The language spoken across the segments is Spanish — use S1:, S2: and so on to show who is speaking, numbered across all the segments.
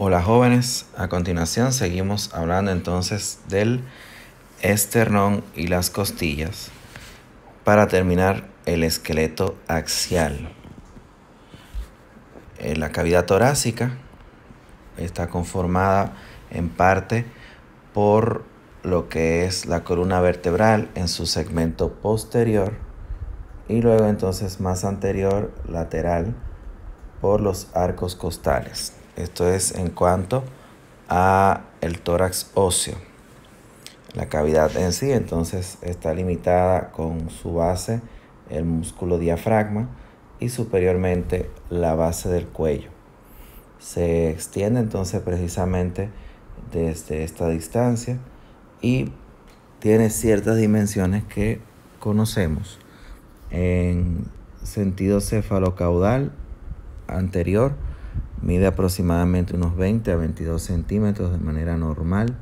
S1: Hola jóvenes, a continuación seguimos hablando entonces del esternón y las costillas para terminar el esqueleto axial. Eh, la cavidad torácica está conformada en parte por lo que es la columna vertebral en su segmento posterior y luego entonces más anterior lateral por los arcos costales. Esto es en cuanto a el tórax óseo. La cavidad en sí entonces está limitada con su base el músculo diafragma y superiormente la base del cuello. Se extiende entonces precisamente desde esta distancia y tiene ciertas dimensiones que conocemos en sentido cefalocaudal anterior Mide aproximadamente unos 20 a 22 centímetros de manera normal.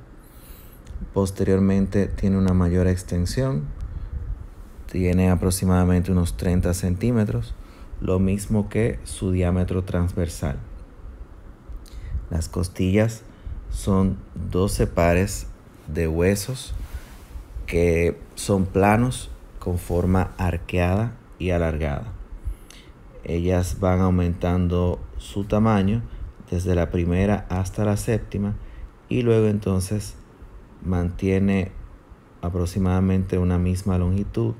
S1: Posteriormente tiene una mayor extensión. Tiene aproximadamente unos 30 centímetros, lo mismo que su diámetro transversal. Las costillas son 12 pares de huesos que son planos con forma arqueada y alargada. Ellas van aumentando su tamaño desde la primera hasta la séptima y luego entonces mantiene aproximadamente una misma longitud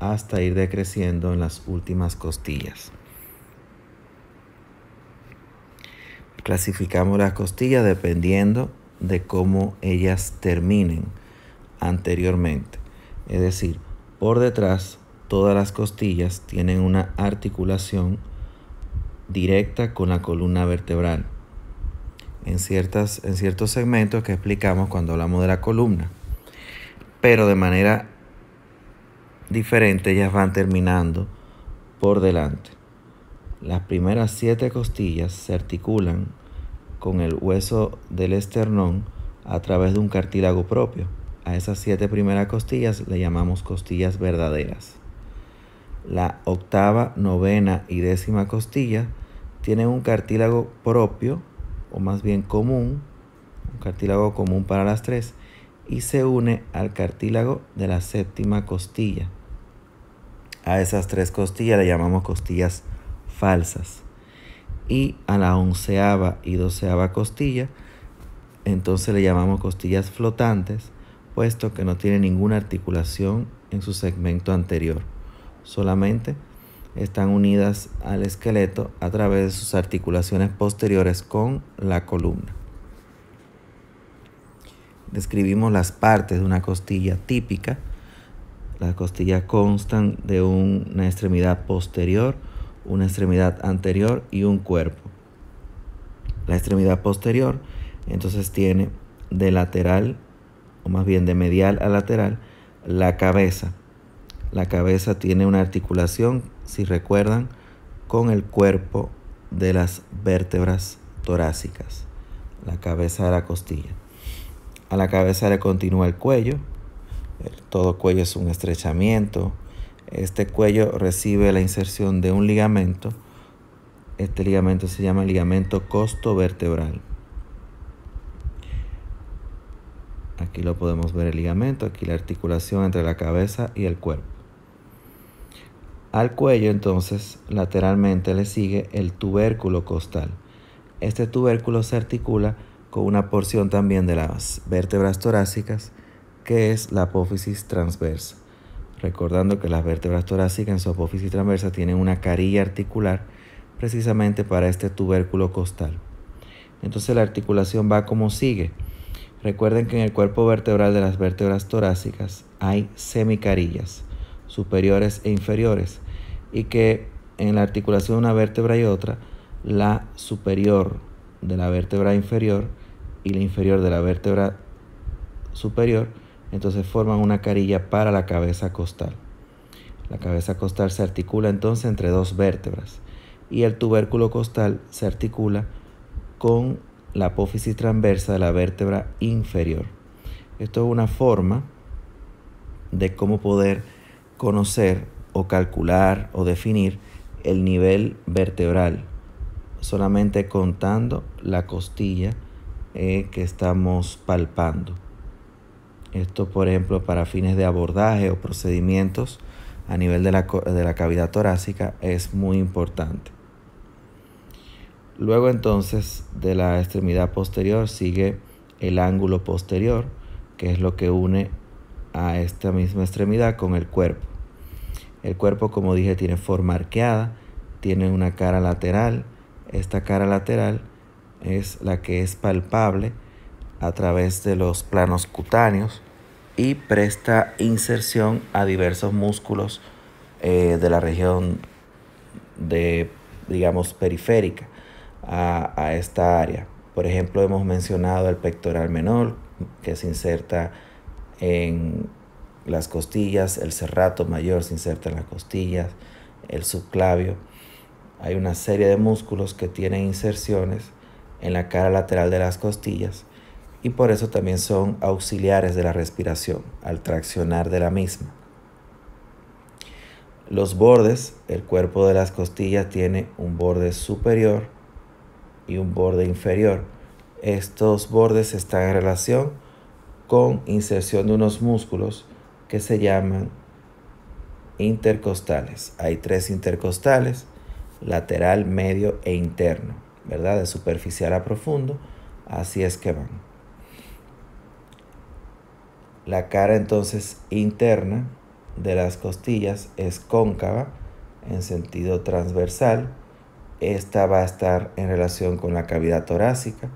S1: hasta ir decreciendo en las últimas costillas. Clasificamos las costillas dependiendo de cómo ellas terminen anteriormente. Es decir, por detrás todas las costillas tienen una articulación directa con la columna vertebral. En, ciertas, en ciertos segmentos que explicamos cuando hablamos de la columna. Pero de manera diferente ellas van terminando por delante. Las primeras siete costillas se articulan con el hueso del esternón a través de un cartílago propio. A esas siete primeras costillas le llamamos costillas verdaderas. La octava, novena y décima costilla tiene un cartílago propio, o más bien común, un cartílago común para las tres, y se une al cartílago de la séptima costilla. A esas tres costillas le llamamos costillas falsas. Y a la onceava y doceava costilla, entonces le llamamos costillas flotantes, puesto que no tiene ninguna articulación en su segmento anterior, solamente están unidas al esqueleto a través de sus articulaciones posteriores con la columna. Describimos las partes de una costilla típica. Las costillas constan de una extremidad posterior, una extremidad anterior y un cuerpo. La extremidad posterior entonces tiene de lateral, o más bien de medial a lateral, la cabeza. La cabeza tiene una articulación si recuerdan, con el cuerpo de las vértebras torácicas, la cabeza de la costilla. A la cabeza le continúa el cuello, todo cuello es un estrechamiento. Este cuello recibe la inserción de un ligamento. Este ligamento se llama ligamento costovertebral. Aquí lo podemos ver el ligamento, aquí la articulación entre la cabeza y el cuerpo. Al cuello entonces lateralmente le sigue el tubérculo costal. Este tubérculo se articula con una porción también de las vértebras torácicas que es la apófisis transversa. Recordando que las vértebras torácicas en su apófisis transversa tienen una carilla articular precisamente para este tubérculo costal. Entonces la articulación va como sigue. Recuerden que en el cuerpo vertebral de las vértebras torácicas hay semicarillas superiores e inferiores, y que en la articulación de una vértebra y otra, la superior de la vértebra inferior y la inferior de la vértebra superior, entonces forman una carilla para la cabeza costal. La cabeza costal se articula entonces entre dos vértebras y el tubérculo costal se articula con la apófisis transversa de la vértebra inferior. Esto es una forma de cómo poder conocer o calcular o definir el nivel vertebral solamente contando la costilla eh, que estamos palpando. Esto, por ejemplo, para fines de abordaje o procedimientos a nivel de la cavidad torácica es muy importante. Luego entonces de la extremidad posterior sigue el ángulo posterior, que es lo que une a esta misma extremidad con el cuerpo. El cuerpo, como dije, tiene forma arqueada, tiene una cara lateral. Esta cara lateral es la que es palpable a través de los planos cutáneos y presta inserción a diversos músculos eh, de la región de, digamos, periférica a esta área. Por ejemplo, hemos mencionado el pectoral menor que se inserta en las costillas, el cerrato mayor se inserta en las costillas, el subclavio. Hay una serie de músculos que tienen inserciones en la cara lateral de las costillas y por eso también son auxiliares de la respiración al traccionar de la misma. Los bordes, el cuerpo de las costillas tiene un borde superior y un borde inferior. Estos bordes están en relación con inserción de unos músculos que se llaman intercostales. Hay tres intercostales, lateral, medio e interno, ¿verdad? De superficial a profundo, así es que van. La cara entonces interna de las costillas es cóncava en sentido transversal. Esta va a estar en relación con la cavidad torácica.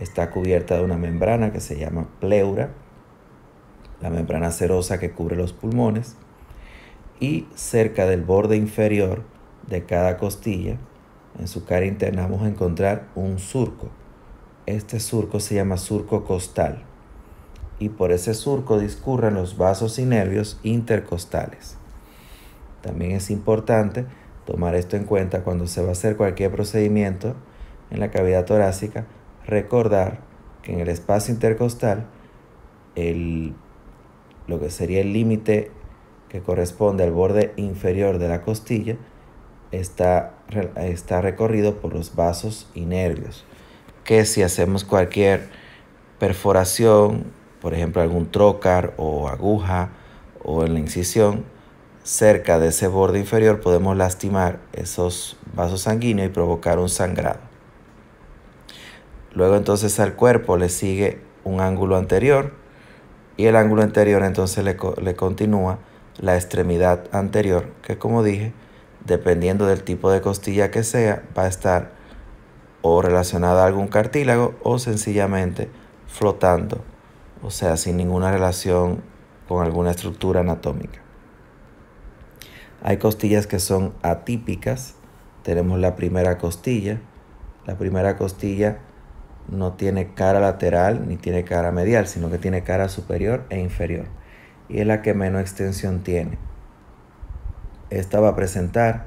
S1: Está cubierta de una membrana que se llama pleura la membrana serosa que cubre los pulmones, y cerca del borde inferior de cada costilla, en su cara interna vamos a encontrar un surco. Este surco se llama surco costal y por ese surco discurren los vasos y nervios intercostales. También es importante tomar esto en cuenta cuando se va a hacer cualquier procedimiento en la cavidad torácica, recordar que en el espacio intercostal el lo que sería el límite que corresponde al borde inferior de la costilla, está, está recorrido por los vasos y nervios, que si hacemos cualquier perforación, por ejemplo algún trocar o aguja o en la incisión, cerca de ese borde inferior podemos lastimar esos vasos sanguíneos y provocar un sangrado. Luego entonces al cuerpo le sigue un ángulo anterior, y el ángulo anterior entonces le, le continúa la extremidad anterior, que como dije, dependiendo del tipo de costilla que sea, va a estar o relacionada a algún cartílago o sencillamente flotando, o sea, sin ninguna relación con alguna estructura anatómica. Hay costillas que son atípicas. Tenemos la primera costilla. La primera costilla no tiene cara lateral ni tiene cara medial, sino que tiene cara superior e inferior. Y es la que menos extensión tiene. Esta va a presentar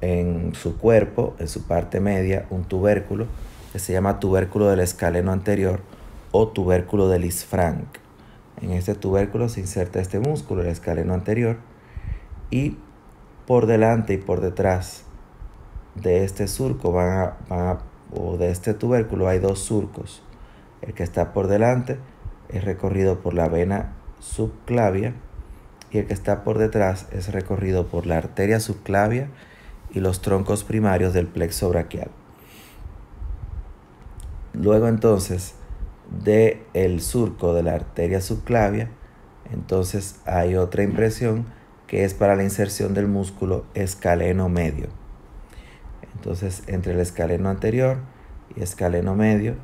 S1: en su cuerpo, en su parte media, un tubérculo que se llama tubérculo del escaleno anterior o tubérculo del isfranc. En este tubérculo se inserta este músculo, el escaleno anterior, y por delante y por detrás de este surco van a, van a o de este tubérculo hay dos surcos. El que está por delante es recorrido por la vena subclavia y el que está por detrás es recorrido por la arteria subclavia y los troncos primarios del plexo braquial. Luego entonces de el surco de la arteria subclavia, entonces hay otra impresión que es para la inserción del músculo escaleno medio. Entonces, entre el escaleno anterior y escaleno medio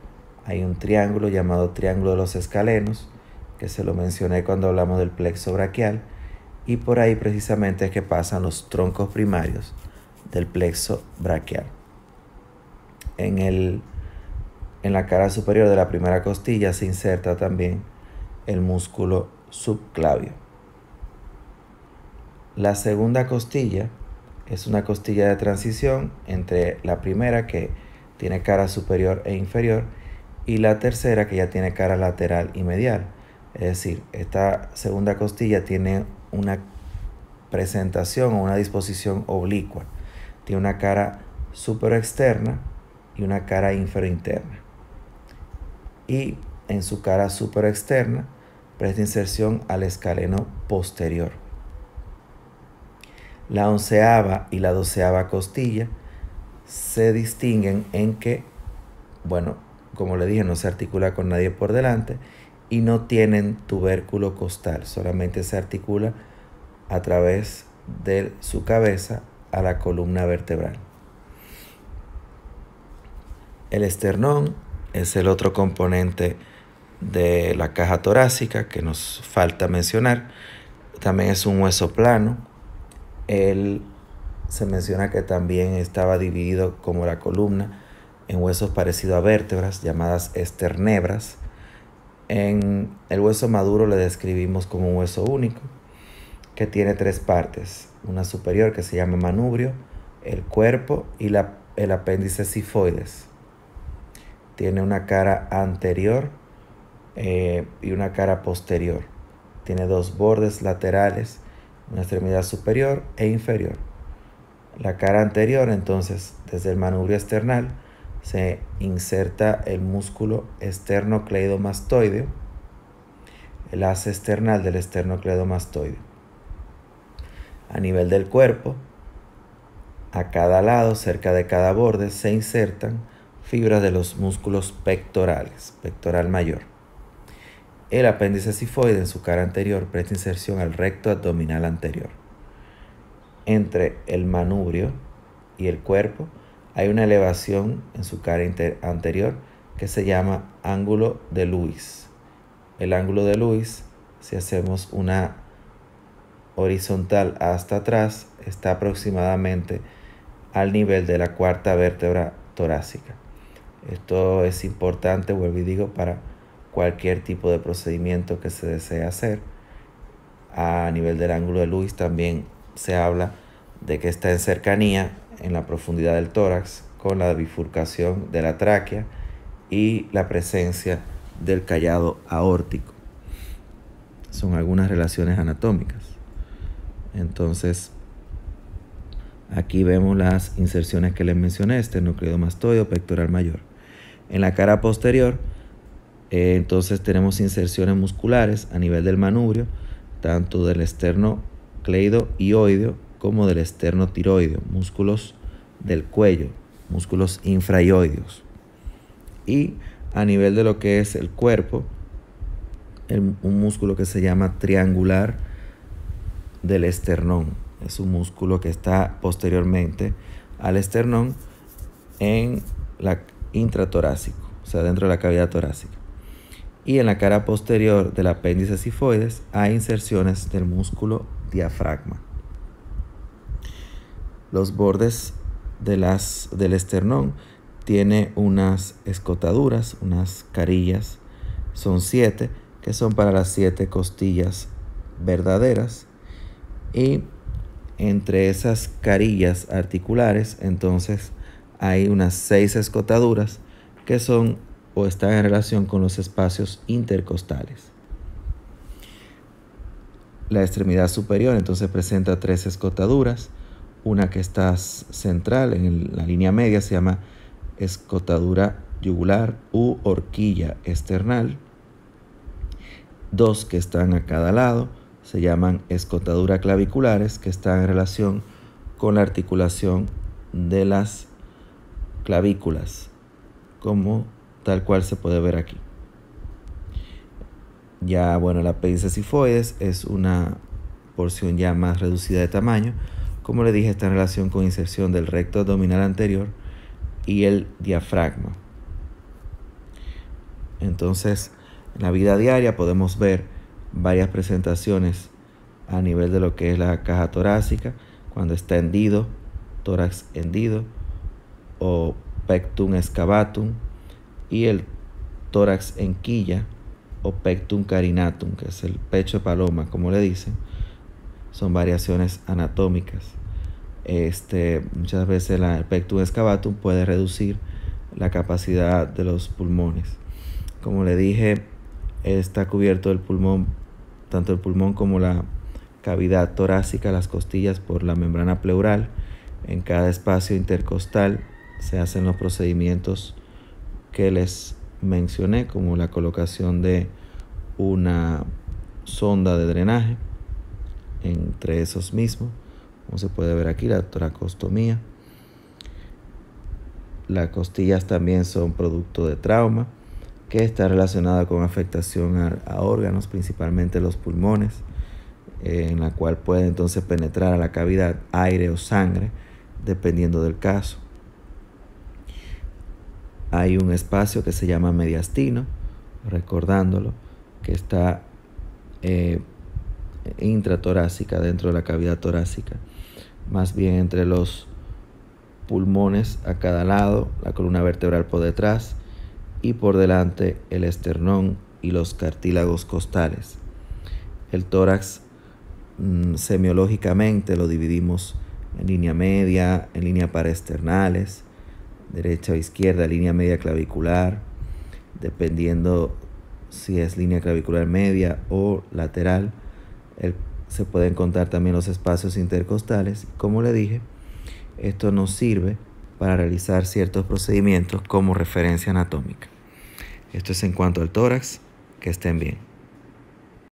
S1: hay un triángulo llamado triángulo de los escalenos, que se lo mencioné cuando hablamos del plexo braquial, y por ahí precisamente es que pasan los troncos primarios del plexo braquial. En, en la cara superior de la primera costilla se inserta también el músculo subclavio. La segunda costilla es una costilla de transición entre la primera que tiene cara superior e inferior y la tercera que ya tiene cara lateral y medial. Es decir, esta segunda costilla tiene una presentación o una disposición oblicua. Tiene una cara superexterna y una cara inferointerna. Y en su cara superexterna, presta inserción al escaleno posterior. La onceava y la doceava costilla se distinguen en que, bueno, como le dije, no se articula con nadie por delante y no tienen tubérculo costal, solamente se articula a través de su cabeza a la columna vertebral. El esternón es el otro componente de la caja torácica que nos falta mencionar. También es un hueso plano, él se menciona que también estaba dividido como la columna en huesos parecidos a vértebras llamadas esternebras. En el hueso maduro le describimos como un hueso único que tiene tres partes, una superior que se llama manubrio, el cuerpo y el apéndice sifoides. Tiene una cara anterior eh, y una cara posterior. Tiene dos bordes laterales una extremidad superior e inferior. La cara anterior, entonces, desde el manubrio external, se inserta el músculo esternocleidomastoideo, el ase external del esternocleidomastoideo. A nivel del cuerpo, a cada lado, cerca de cada borde, se insertan fibras de los músculos pectorales, pectoral mayor. El apéndice sifoide en su cara anterior presta inserción al recto abdominal anterior. Entre el manubrio y el cuerpo hay una elevación en su cara anterior que se llama ángulo de Lewis. El ángulo de Lewis, si hacemos una horizontal hasta atrás, está aproximadamente al nivel de la cuarta vértebra torácica. Esto es importante, vuelvo y digo, para cualquier tipo de procedimiento que se desee hacer. A nivel del ángulo de luis también se habla de que está en cercanía en la profundidad del tórax con la bifurcación de la tráquea y la presencia del callado aórtico. Son algunas relaciones anatómicas. Entonces, aquí vemos las inserciones que les mencioné, este mastoideo pectoral mayor. En la cara posterior, eh, entonces tenemos inserciones musculares a nivel del manubrio, tanto del externo cleido y como del externo tiroideo, músculos del cuello, músculos infrayoides, Y a nivel de lo que es el cuerpo, un músculo que se llama triangular del esternón. Es un músculo que está posteriormente al esternón en la intratorácico, o sea, dentro de la cavidad torácica y en la cara posterior del apéndice sifoides hay inserciones del músculo diafragma. Los bordes de las, del esternón tiene unas escotaduras, unas carillas, son siete, que son para las siete costillas verdaderas. Y entre esas carillas articulares, entonces hay unas seis escotaduras que son o están en relación con los espacios intercostales. La extremidad superior entonces presenta tres escotaduras, una que está central en la línea media se llama escotadura yugular u horquilla external, dos que están a cada lado se llaman escotadura claviculares que están en relación con la articulación de las clavículas como tal cual se puede ver aquí. Ya, bueno, la apéndice sifoides es una porción ya más reducida de tamaño. Como le dije, está en relación con inserción del recto abdominal anterior y el diafragma. Entonces, en la vida diaria podemos ver varias presentaciones a nivel de lo que es la caja torácica, cuando está hendido, tórax hendido o pectum excavatum, y el tórax en quilla o pectum carinatum, que es el pecho de paloma, como le dicen. Son variaciones anatómicas. Este, muchas veces la, el pectum excavatum puede reducir la capacidad de los pulmones. Como le dije, está cubierto el pulmón, tanto el pulmón como la cavidad torácica, las costillas por la membrana pleural. En cada espacio intercostal se hacen los procedimientos que les mencioné, como la colocación de una sonda de drenaje entre esos mismos, como se puede ver aquí, la tracostomía. Las costillas también son producto de trauma, que está relacionada con afectación a, órganos, principalmente los pulmones, en la cual puede entonces penetrar a la cavidad aire o sangre, dependiendo del caso hay un espacio que se llama mediastino, recordándolo, que está eh, intratorácica, dentro de la cavidad torácica, más bien entre los pulmones a cada lado, la columna vertebral por detrás y por delante el esternón y los cartílagos costales. El tórax mm, semiológicamente lo dividimos en línea media, en línea para derecha o izquierda, línea media clavicular, dependiendo si es línea clavicular media o lateral. se pueden contar también los espacios intercostales. Como le dije, esto nos sirve para realizar ciertos procedimientos como referencia anatómica. Esto es en cuanto al tórax. Que estén bien.